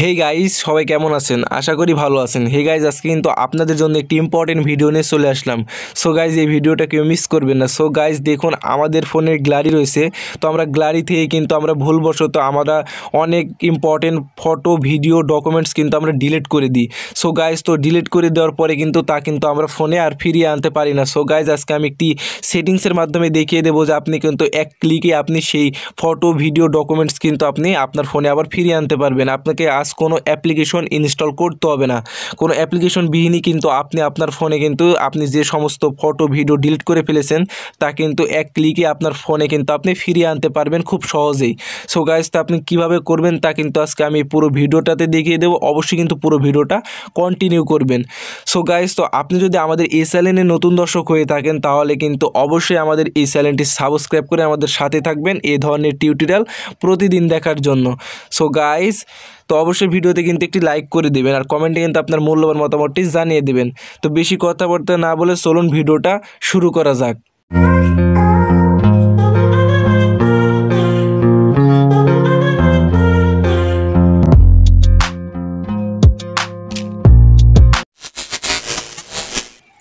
hey guys সবাই কেমন আছেন আশা করি ভালো আছেন হে গাইজ আজকে কিন্তু আপনাদের জন্য একটি ইম্পর্টেন্ট ভিডিও নিয়ে চলে আসলাম সো গাইজ এই ভিডিওটা কেউ মিস করবেন না সো গাইজ দেখুন আমাদের ফোনের গ্লারি রয়েছে তো আমরা গ্লারি থেকে কিন্তু আমরা ভুলবশত আমরা অনেক ইম্পর্টেন্ট ফটো ভিডিও ডকুমেন্টস কিন্তু আমরা ডিলিট করে দিই সো গাইজ তো ডিলিট করে দেওয়ার পরে কিন্তু তা কিন্তু আমরা ফোনে আর ফিরিয়ে আনতে পারি না সো গাইজ আজকে আমি একটি সেটিংসের মাধ্যমে দেখিয়ে দেবো যে আপনি কিন্তু এক ক্লিকে আপনি সেই ফটো ভিডিও ডকুমেন্টস কিন্তু আপনি আপনার ফোনে আবার ফিরিয়ে আনতে পারবেন আপনাকে প্লাস কোনো অ্যাপ্লিকেশন ইনস্টল করতে হবে না কোনো অ্যাপ্লিকেশন বিহীনই কিন্তু আপনি আপনার ফোনে কিন্তু আপনি যে সমস্ত ফটো ভিডিও ডিলিট করে ফেলেছেন তা কিন্তু এক ক্লিকে আপনার ফোনে কিন্তু আপনি ফিরিয়ে আনতে পারবেন খুব সহজেই সো গাইজ তা আপনি কিভাবে করবেন তা কিন্তু আজকে আমি পুরো ভিডিওটাতে দেখিয়ে দেবো অবশ্যই কিন্তু পুরো ভিডিওটা কন্টিনিউ করবেন সো গাইজ তো আপনি যদি আমাদের এই চ্যানেলে নতুন দর্শক হয়ে থাকেন তাহলে কিন্তু অবশ্যই আমাদের এই চ্যানেলটি সাবস্ক্রাইব করে আমাদের সাথে থাকবেন এই ধরনের টিউটোরিয়াল প্রতিদিন দেখার জন্য সো গাইজ তো অবশ্যই অবশ্যই ভিডিওতে কিন্তু একটি লাইক করে দেবেন আর কমেন্টে কিন্তু আপনার মূল্যবান মতামতটি জানিয়ে দেবেন তো বেশি কথাবার্তা না বলে চলুন ভিডিওটা শুরু করা যাক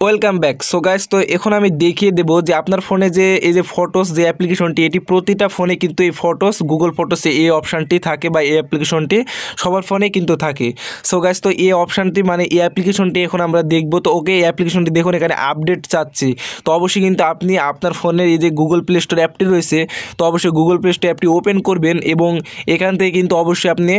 ওয়েলকাম ব্যাক সো গাইস তো এখন আমি দেখিয়ে দেবো যে আপনার ফোনে যে এই যে ফটোস যে অ্যাপ্লিকেশনটি এটি প্রতিটা ফোনে কিন্তু এই ফটোস গুগল ফটোসে এই অপশানটি থাকে বা এই অ্যাপ্লিকেশনটি সবার ফোনে কিন্তু থাকে সো গাইস তো এই অপশানটি মানে এই অ্যাপ্লিকেশনটি এখন আমরা দেখবো তো ওকে এই অ্যাপ্লিকেশনটি দেখুন এখানে আপডেট চাচ্ছি তো অবশ্যই কিন্তু আপনি আপনার ফোনের এই যে গুগল প্লে স্টোর অ্যাপটি রয়েছে তো অবশ্যই গুগল প্লে স্টোর অ্যাপটি ওপেন করবেন এবং এখান থেকে কিন্তু অবশ্যই আপনি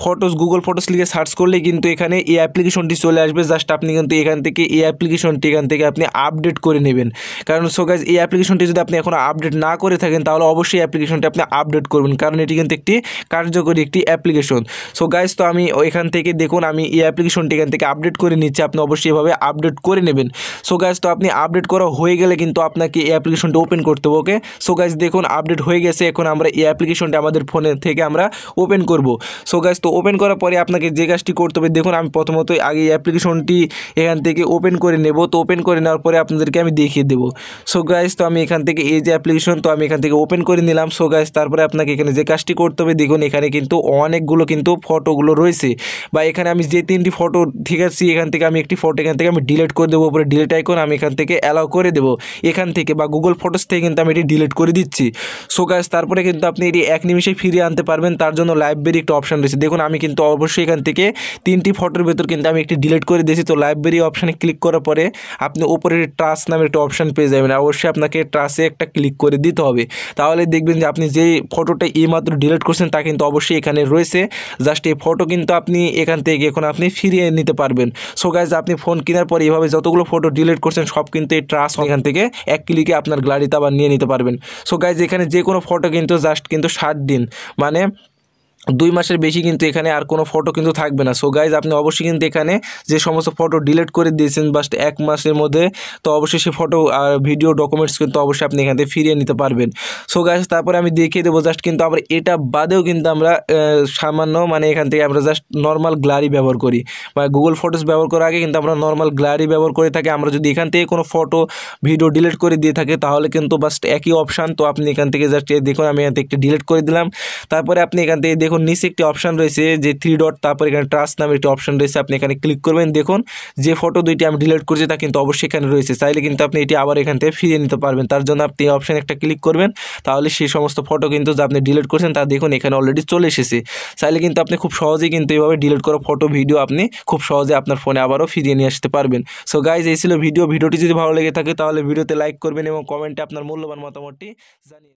ফটোস গুগল ফটোস লিখে সার্চ করলে কিন্তু এখানে এই অ্যাপ্লিকেশনটি চলে আসবে জাস্ট আপনি কিন্তু এখান থেকে এই অ্যাপ্লিকেশন অ্যাপ্লিকেশনটি এখান থেকে আপনি আপডেট করে নেবেন কারণ সো গাইজ এই অ্যাপ্লিকেশনটি যদি আপনি এখন আপডেট না করে থাকেন তাহলে অবশ্যই অ্যাপ্লিকেশনটি আপনি আপডেট করবেন কারণ এটি কিন্তু একটি কার্যকরী একটি অ্যাপ্লিকেশন সো গাইজ তো আমি এখান থেকে দেখুন আমি এই অ্যাপ্লিকেশনটি এখান থেকে আপডেট করে নিচ্ছি আপনি অবশ্যই এভাবে আপডেট করে নেবেন সো গাইজ তো আপনি আপডেট করা হয়ে গেলে কিন্তু আপনাকে এই অ্যাপ্লিকেশনটি ওপেন করতে হবে ওকে সো গাইজ দেখুন আপডেট হয়ে গেছে এখন আমরা এই অ্যাপ্লিকেশনটা আমাদের ফোনে থেকে আমরা ওপেন করব সো গাইজ তো ওপেন করার পরে আপনাকে যে কাজটি করতে হবে দেখুন আমি প্রথমত আগে অ্যাপ্লিকেশনটি এখান থেকে ওপেন করে নেব তো ওপেন করে নেওয়ার পরে আপনাদেরকে আমি দেখিয়ে দেবো সো গাইজ তো আমি এখান থেকে এই যে অ্যাপ্লিকেশন তো আমি এখান থেকে ওপেন করে নিলাম সো গাইজ তারপরে আপনাকে এখানে যে কাজটি করতে হবে দেখুন এখানে কিন্তু অনেকগুলো কিন্তু ফটোগুলো রয়েছে বা এখানে আমি যে তিনটি ফটো ঠিক আছে এখান থেকে আমি একটি ফটো এখান থেকে আমি ডিলিট করে দেবো উপরে ডিলিট আইকন আমি এখান থেকে অ্যালাউ করে দেবো এখান থেকে বা গুগল ফটোস থেকে কিন্তু আমি এটি ডিলিট করে দিচ্ছি সো গাইজ তারপরে কিন্তু আপনি এটি এক নিমিষে ফিরিয়ে আনতে পারবেন তার জন্য লাইব্রেরি একটা অপশান রয়েছে দেখুন আমি কিন্তু অবশ্যই এখান থেকে তিনটি ফটোর ভেতর কিন্তু আমি একটি ডিলিট করে দিয়েছি তো লাইব্রেরি অপশানে ক্লিক করার পরে আপনি উপরে ট্রাস নামে একটা অপশান পেয়ে যাবেন অবশ্যই আপনাকে ট্রাসে একটা ক্লিক করে দিতে হবে তাহলে দেখবেন যে আপনি যে ফটোটা এইমাত্র ডিলিট করছেন তা কিন্তু অবশ্যই এখানে রয়েছে জাস্ট এই ফটো কিন্তু আপনি এখান থেকে এখন আপনি ফিরিয়ে নিতে পারবেন সো গাইজ আপনি ফোন কেনার পরে এভাবে যতগুলো ফটো ডিলিট করছেন সব কিন্তু এই ট্রাস এখান থেকে এক ক্লিকে আপনার গ্লাড়িতে আবার নিয়ে নিতে পারবেন সো গাইজ এখানে যে কোনো ফটো কিন্তু জাস্ট কিন্তু সাত দিন মানে দুই মাসের বেশি কিন্তু এখানে আর কোনো ফটো কিন্তু থাকবে না সো গাইজ আপনি অবশ্যই কিন্তু এখানে যে সমস্ত ফটো ডিলিট করে দিয়েছেন বাস্ট এক মাসের মধ্যে তো অবশ্যই সে ফটো আর ভিডিও ডকুমেন্টস কিন্তু অবশ্যই আপনি এখান থেকে ফিরিয়ে নিতে পারবেন সো গাইজ তারপরে আমি দেখিয়ে দেবো জাস্ট কিন্তু আমরা এটা বাদেও কিন্তু আমরা সামান্য মানে এখান থেকে আমরা জাস্ট নর্মাল গ্লারি ব্যবহার করি বা গুগল ফটোস ব্যবহার করার আগে কিন্তু আমরা নর্মাল গ্লারি ব্যবহার করে থাকি আমরা যদি এখান থেকে কোনো ফটো ভিডিও ডিলিট করে দিয়ে থাকে তাহলে কিন্তু বাস্ট একই অপশান তো আপনি এখান থেকে জাস্ট দেখুন আমি এখান থেকে একটি ডিলিট করে দিলাম তারপরে আপনি এখান থেকে দেখুন নিচে একটি অপশান রয়েছে যে থ্রি ডট তারপর এখানে ট্রাস্ট নামে একটি অপশান রয়েছে আপনি এখানে ক্লিক করবেন দেখুন যে ফটো দুইটি আমি ডিলিট করছি তা কিন্তু অবশ্যই এখানে রয়েছে চাইলে কিন্তু আপনি এটি আবার এখান থেকে ফিরিয়ে নিতে পারবেন তার জন্য আপনি এই অপশানে একটা ক্লিক করবেন তাহলে সেই সমস্ত ফটো কিন্তু যা আপনি ডিলিট করছেন তা দেখুন এখানে অলরেডি চলে এসেছে চাইলে কিন্তু আপনি খুব সহজেই কিন্তু এইভাবে ডিলিট করা ফটো ভিডিও আপনি খুব সহজে আপনার ফোনে আবারও ফিরিয়ে নিয়ে আসতে পারবেন সো গাইজ এই ছিল ভিডিও ভিডিওটি যদি ভালো লেগে থাকে তাহলে ভিডিওতে লাইক করবেন এবং কমেন্টে আপনার মূল্যবান মতামতটি জানিয়ে